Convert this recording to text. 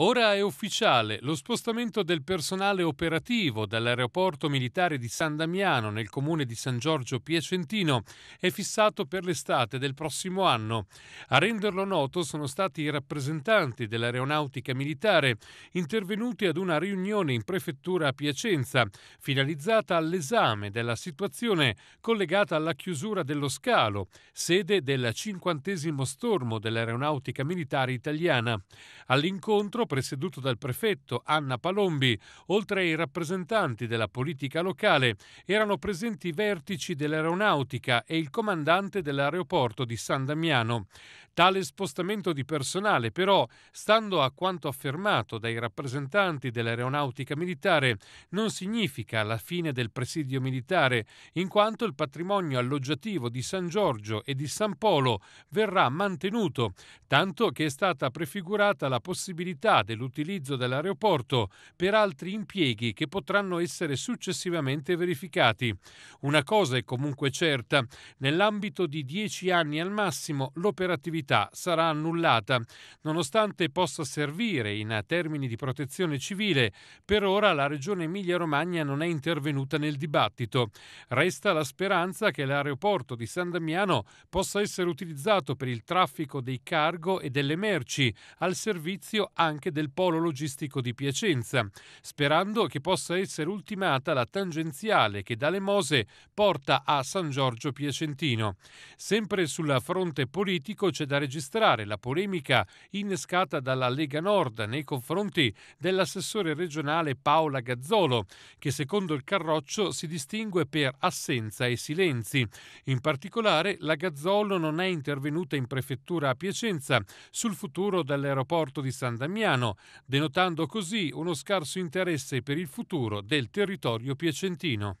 Ora è ufficiale lo spostamento del personale operativo dall'aeroporto militare di San Damiano nel comune di San Giorgio Piacentino è fissato per l'estate del prossimo anno. A renderlo noto sono stati i rappresentanti dell'aeronautica militare intervenuti ad una riunione in prefettura a Piacenza finalizzata all'esame della situazione collegata alla chiusura dello scalo, sede del cinquantesimo stormo dell'aeronautica militare italiana. All'incontro presieduto dal prefetto Anna Palombi, oltre ai rappresentanti della politica locale, erano presenti i vertici dell'aeronautica e il comandante dell'aeroporto di San Damiano. Tale spostamento di personale, però, stando a quanto affermato dai rappresentanti dell'aeronautica militare, non significa la fine del presidio militare, in quanto il patrimonio alloggiativo di San Giorgio e di San Polo verrà mantenuto, tanto che è stata prefigurata la possibilità dell'utilizzo dell'aeroporto per altri impieghi che potranno essere successivamente verificati. Una cosa è comunque certa, nell'ambito di 10 anni al massimo l'operatività sarà annullata, nonostante possa servire in termini di protezione civile, per ora la Regione Emilia-Romagna non è intervenuta nel dibattito. Resta la speranza che l'aeroporto di San Damiano possa essere utilizzato per il traffico dei cargo e delle merci, al servizio anche anche del polo logistico di Piacenza, sperando che possa essere ultimata la tangenziale che dalle Mose porta a San Giorgio Piacentino. Sempre sul fronte politico c'è da registrare la polemica innescata dalla Lega Nord nei confronti dell'assessore regionale Paola Gazzolo, che secondo il Carroccio si distingue per assenza e silenzi. In particolare la Gazzolo non è intervenuta in prefettura a Piacenza sul futuro dell'aeroporto di San Damiano Milano, denotando così uno scarso interesse per il futuro del territorio piacentino.